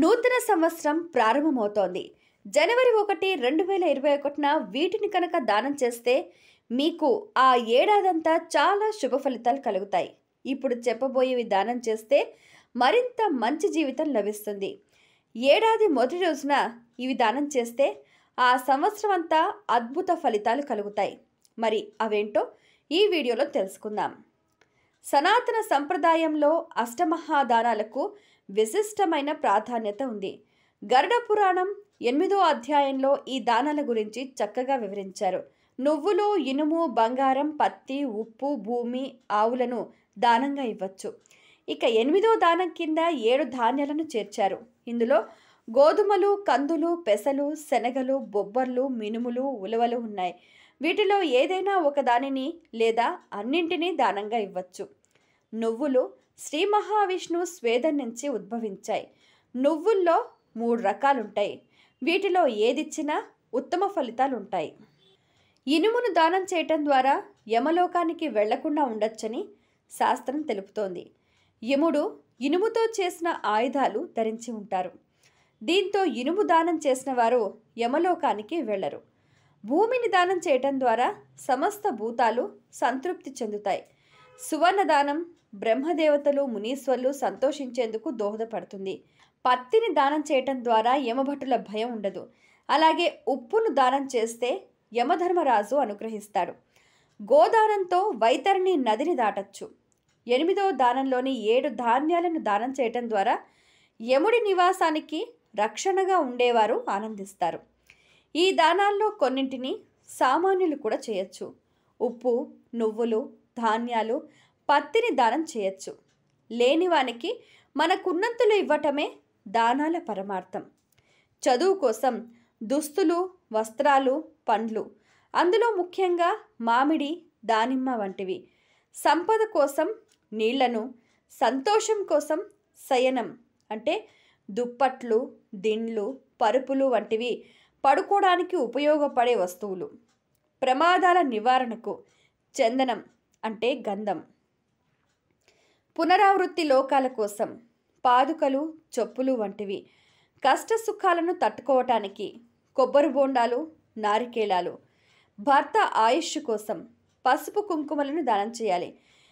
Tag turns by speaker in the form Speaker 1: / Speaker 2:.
Speaker 1: నూతన సంవత్సరం ప్రారంభమవుతోంది జనవరి ఒకటి రెండు వేల ఇరవై ఒకటిన వీటిని కనుక దానం చేస్తే మీకు ఆ ఏడాదంతా చాలా శుభ ఫలితాలు కలుగుతాయి ఇప్పుడు చెప్పబోయేవి దానం చేస్తే మరింత మంచి జీవితం లభిస్తుంది ఏడాది మొదటి రోజున ఇవి దానం చేస్తే ఆ సంవత్సరం అంతా అద్భుత ఫలితాలు కలుగుతాయి మరి అవేంటో ఈ వీడియోలో తెలుసుకుందాం సనాతన సంప్రదాయంలో అష్టమహాదానాలకు విశిష్టమైన ప్రాధాన్యత ఉంది గరుడ పురాణం ఎనిమిదో అధ్యాయంలో ఈ దానాల గురించి చక్కగా వివరించారు నువ్వులు ఇనుము బంగారం పత్తి ఉప్పు భూమి ఆవులను దానంగా ఇవ్వచ్చు ఇక ఎనిమిదో దానం కింద ఏడు ధాన్యాలను చేర్చారు ఇందులో గోధుమలు కందులు పెసలు శనగలు బొబ్బర్లు మినుములు ఉలవలు ఉన్నాయి వీటిలో ఏదైనా ఒక దానిని లేదా అన్నింటినీ దానంగా ఇవ్వచ్చు నువ్వులు శ్రీ మహావిష్ణువు స్వేదం నుంచి ఉద్భవించాయి నువ్వుల్లో మూడు రకాలుంటాయి వీటిలో ఏదిచ్చినా ఉత్తమ ఫలితాలు ఉంటాయి ఇనుమును దానం చేయటం ద్వారా యమలోకానికి వెళ్లకుండా ఉండొచ్చని శాస్త్రం తెలుపుతోంది యముడు ఇనుముతో చేసిన ఆయుధాలు ధరించి ఉంటారు దీంతో ఇనుము దానం చేసిన వారు యమలోకానికి వెళ్ళరు భూమిని దానం చేయటం ద్వారా సమస్త భూతాలు సంతృప్తి చెందుతాయి సువర్ణ దానం బ్రహ్మదేవతలు మునీశ్వర్లు సంతోషించేందుకు దోహదపడుతుంది పత్తిని దానం చేయటం ద్వారా యమభటుల భయం ఉండదు అలాగే ఉప్పును దానం చేస్తే యమధర్మరాజు అనుగ్రహిస్తాడు గోదానంతో వైతరిని నదిని దాటచ్చు ఎనిమిదో దానంలోని ఏడు ధాన్యాలను దానం చేయటం ద్వారా యముడి నివాసానికి రక్షణగా ఉండేవారు ఆనందిస్తారు ఈ దానాల్లో కొన్నింటిని సామాన్యులు కూడా చేయొచ్చు ఉప్పు నువ్వులు ధాన్యాలు పత్తిని దానం చేయొచ్చు లేనివానికి మనకున్నంతులు ఇవ్వటమే దానాల పరమార్థం చదువు కోసం దుస్తులు వస్త్రాలు పండ్లు అందులో ముఖ్యంగా మామిడి దానిమ్మ వంటివి సంపద కోసం నీళ్లను సంతోషం కోసం శయనం అంటే దుప్పట్లు దిండ్లు పరుపులు వంటివి పడుకోవడానికి ఉపయోగపడే వస్తువులు ప్రమాదాల నివారణకు చందనం అంటే గంధం పునరావృత్తి లోకాల కోసం పాదుకలు చెప్పులు వంటివి కష్ట సుఖాలను తట్టుకోవటానికి కొబ్బరి బోండాలు నారికేళాలు భర్త ఆయుష్ కోసం పసుపు కుంకుమలను దానం చేయాలి